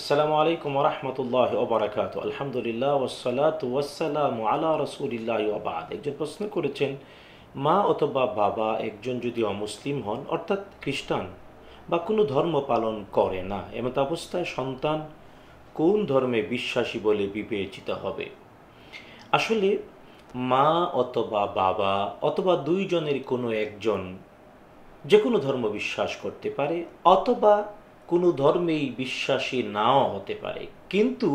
আসসালামু আলাইকুম রহমতুল্লাহ ওবরাকাত আলহামদুলিল্লাহ ওসালাত ওয়াসালাম আলা রসুলিল্লাহ ওবাদ একজন প্রশ্ন করেছেন মা অথবা বাবা একজন যদি অমুসলিম হন অর্থাৎ খ্রিস্টান বা কোনো ধর্ম পালন করে না এমত অবস্থায় সন্তান কোন ধর্মে বিশ্বাসী বলে বিবেচিত হবে আসলে মা অথবা বাবা অথবা দুইজনের কোনো একজন যে কোনো ধর্ম বিশ্বাস করতে পারে অথবা কোনো ধর্মেই বিশ্বাসী নাও হতে পারে কিন্তু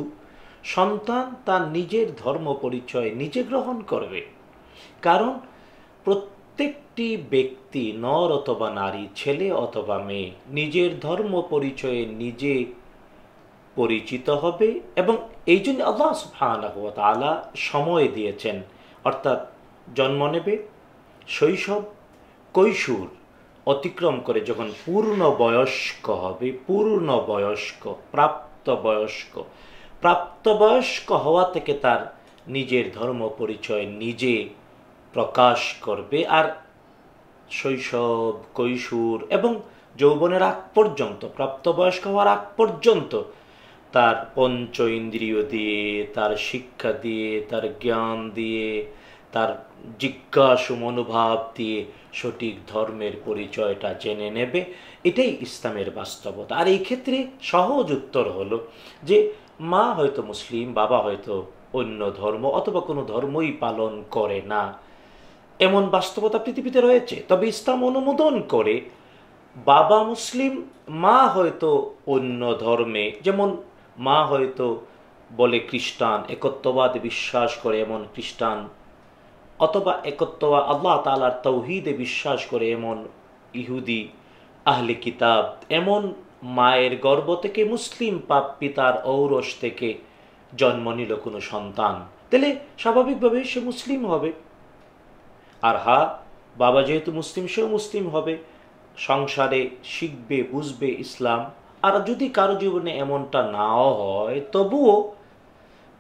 সন্তান তার নিজের ধর্ম পরিচয় নিজে গ্রহণ করবে কারণ প্রত্যেকটি ব্যক্তি নর অথবা নারী ছেলে অথবা মেয়ে নিজের ধর্ম পরিচয়ে নিজে পরিচিত হবে এবং এই জন্য আল্লাহ আলা সময় দিয়েছেন অর্থাৎ জন্ম নেবে শৈশব কৈশোর অতিক্রম করে যখন পূর্ণ বয়স্ক হবে পূর্ণ বয়স্ক প্রাপ্ত বয়স্ক প্রাপ্তবয়স্ক হওয়া থেকে তার নিজের ধর্ম পরিচয় নিজে প্রকাশ করবে আর শৈশব কৈশোর এবং যৌবনের আগ পর্যন্ত প্রাপ্তবয়স্ক হওয়ার আগ পর্যন্ত তার পঞ্চ ইন্দ্রিয় দিয়ে তার শিক্ষা দিয়ে তার জ্ঞান দিয়ে তার জিজ্ঞাসু মনোভাব দিয়ে সঠিক ধর্মের পরিচয়টা জেনে নেবে এটাই ইসলামের বাস্তবতা আর এই ক্ষেত্রে সহজ উত্তর হলো যে মা হয়তো মুসলিম বাবা হয়তো অন্য ধর্ম অথবা কোনো ধর্মই পালন করে না এমন বাস্তবতা পৃথিবীতে রয়েছে তবে ইসলাম অনুমোদন করে বাবা মুসলিম মা হয়তো অন্য ধর্মে যেমন মা হয়তো বলে খ্রিস্টান একত্ববাদ বিশ্বাস করে এমন খ্রিস্টান অথবা একত্র আল্লাহ তালার তৌহিদে বিশ্বাস করে এমন ইহুদি আহলে কিতাব এমন মায়ের গর্ব থেকে মুসলিম পাপ পিতার ঔরস থেকে জন্ম নিল কোনো সন্তান তাহলে স্বাভাবিকভাবে সে মুসলিম হবে আর হা বাবা যেহেতু মুসলিম সেও মুসলিম হবে সংসারে শিখবে বুঝবে ইসলাম আর যদি কারো জীবনে এমনটা নাও হয় তবুও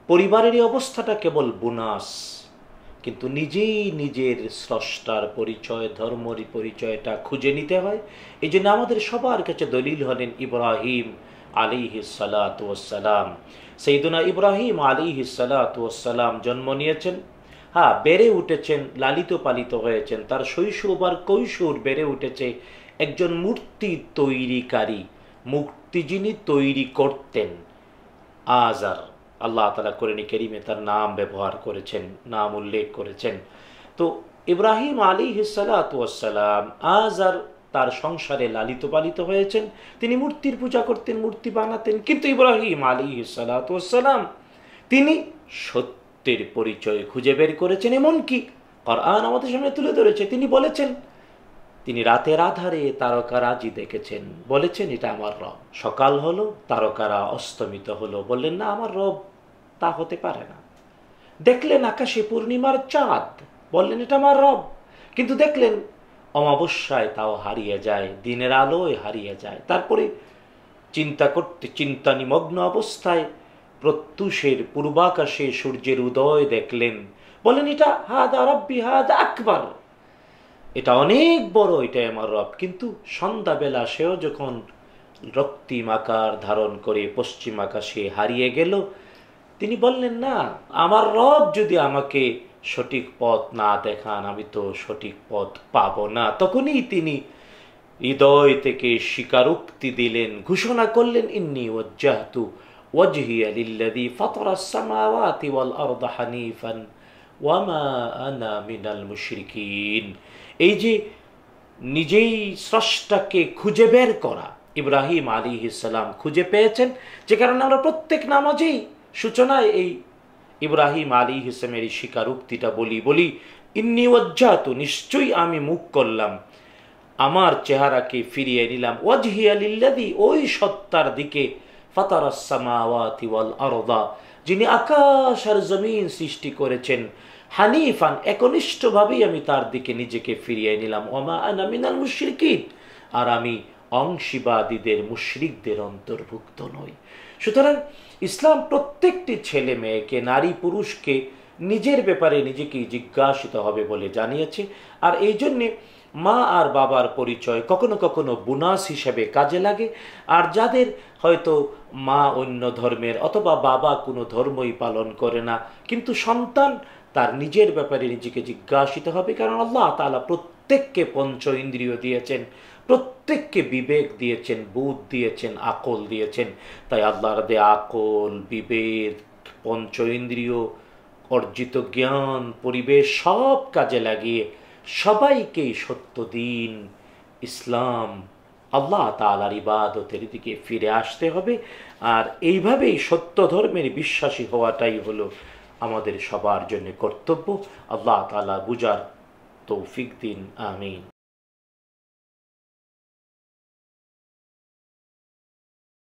পরিবারের অবস্থাটা কেবল বোনাস কিন্তু নিজেই নিজের স্রষ্টার পরিচয় ধর্মরি পরিচয়টা খুঁজে নিতে হয় এই জন্য আমাদের সবার কাছে দলিল হলেন ইব্রাহিম আলী সালাতাম সেইদুনা ইব্রাহিম আলী সালাতাম জন্ম নিয়েছেন হ্যাঁ বেড়ে উঠেছেন লালিত পালিত হয়েছেন তার শৈশব আর কৈশোর বেড়ে উঠেছে একজন মূর্তি তৈরিকারী মুক্তি যিনি তৈরি করতেন আজার আল্লাহ তালা কোরআন করিমে তার নাম ব্যবহার করেছেন নাম উল্লেখ করেছেন তো ইব্রাহিম আলী হিসালাতাম আজ আর তার সংসারে লালিত পালিত হয়েছেন তিনি মূর্তির পূজা করতেন মূর্তি বানাতেন কিন্তু ইব্রাহিম আলী হিসালাতাম তিনি সত্যের পরিচয় খুঁজে বের করেছেন এমনকি আর আমাদের সামনে তুলে ধরেছে তিনি বলেছেন তিনি রাতের আধারে তারকারাজি দেখেছেন বলেছেন এটা আমার রব সকাল হলো তারকারা অস্তমিত হলো বললেন না আমার রব তা হতে পারে না দেখলেন আকাশে পূর্ণিমার চাঁদ বললেন এটা আমার রব কিন্তু দেখলেন অমাবস্যায় তাও হারিয়ে যায় দিনের আলোয় হারিয়ে যায় তারপরে চিন্তা করতে চিন্তা নিমগ্ন অবস্থায় প্রত্যুষের পূর্বাকাশে সূর্যের উদয় দেখলেন বলেন এটা হাদা রব্বি হাদ আকবর এটা অনেক বড় এটাই আমার রব কিন্তু সন্ধ্যাবেলা সেও যখন রক্তিম আকার ধারণ করে পশ্চিম আকাশে হারিয়ে গেল তিনি বললেন না আমার রব যদি আমাকে সঠিক পথ না দেখান আমি তো সঠিক পথ পাব না তখনই তিনি হৃদয় থেকে স্বীকারোক্তি দিলেন ঘোষণা করলেন ইন্নি ওয়াজ্জাহতু ওয়াজহি আলিল্লাদি ফতরাসমাওয়াতি ওয়াল আরদা হানিফান ওয়ামা আনা মিনাল মুশরিকিন এই যে নিজেই স্রষ্টাকে খুঁজে বের করা ইব্রাহিম আলী ইসলাম খুঁজে পেয়েছেন যে কারণে আমরা প্রত্যেক নামাজেই সূচনায় এই ইব্রাহিম আলী ইসলামের এই স্বীকারোক্তিটা বলি বলি ইন্নি ওজ্জাত নিশ্চয়ই আমি মুখ করলাম আমার চেহারাকে ফিরিয়ে নিলাম ওয়াজহিয়ালিল্লাদি ওই সত্তার দিকে ফাতারাস সামাওয়াতি ওয়াল আরদা যিনি আকাশ আর জমিন সৃষ্টি করেছেন হানিফান একনিষ্ঠভাবেই আমি তার দিকে নিজেকে ফিরিয়ে নিলাম ওমা আনামিনাল মুশরিকিন আর আমি অংশীবাদীদের মুশরিকদের অন্তর্ভুক্ত নই সুতরাং ইসলাম প্রত্যেকটি ছেলে মেয়েকে নারী পুরুষকে নিজের ব্যাপারে নিজেকেই জিজ্ঞাসিত হবে বলে জানিয়েছে আর এই জন্যে মা আর বাবার পরিচয় কখনো কখনো বোনাস হিসেবে কাজে লাগে আর যাদের হয়তো মা অন্য ধর্মের অথবা বাবা কোনো ধর্মই পালন করে না কিন্তু সন্তান তার নিজের ব্যাপারে নিজেকে জিজ্ঞাসিত হবে কারণ আল্লাহ তালা প্রত্যেককে পঞ্চ ইন্দ্রিয় দিয়েছেন প্রত্যেককে বিবেক দিয়েছেন বুধ দিয়েছেন আকল দিয়েছেন তাই আল্লাহর দে আকল বিবেক পঞ্চ ইন্দ্রিয় অর্জিত জ্ঞান পরিবেশ সব কাজে লাগিয়ে সবাইকেই সত্য দিন ইসলাম আল্লাহ তালার ইবাদতের দিকে ফিরে আসতে হবে আর এইভাবেই সত্য ধর্মের বিশ্বাসী হওয়াটাই হলো আমাদের সবার জন্য কর্তব্য আল্লাহ তালা বুজার তৌফিক দিন আমিন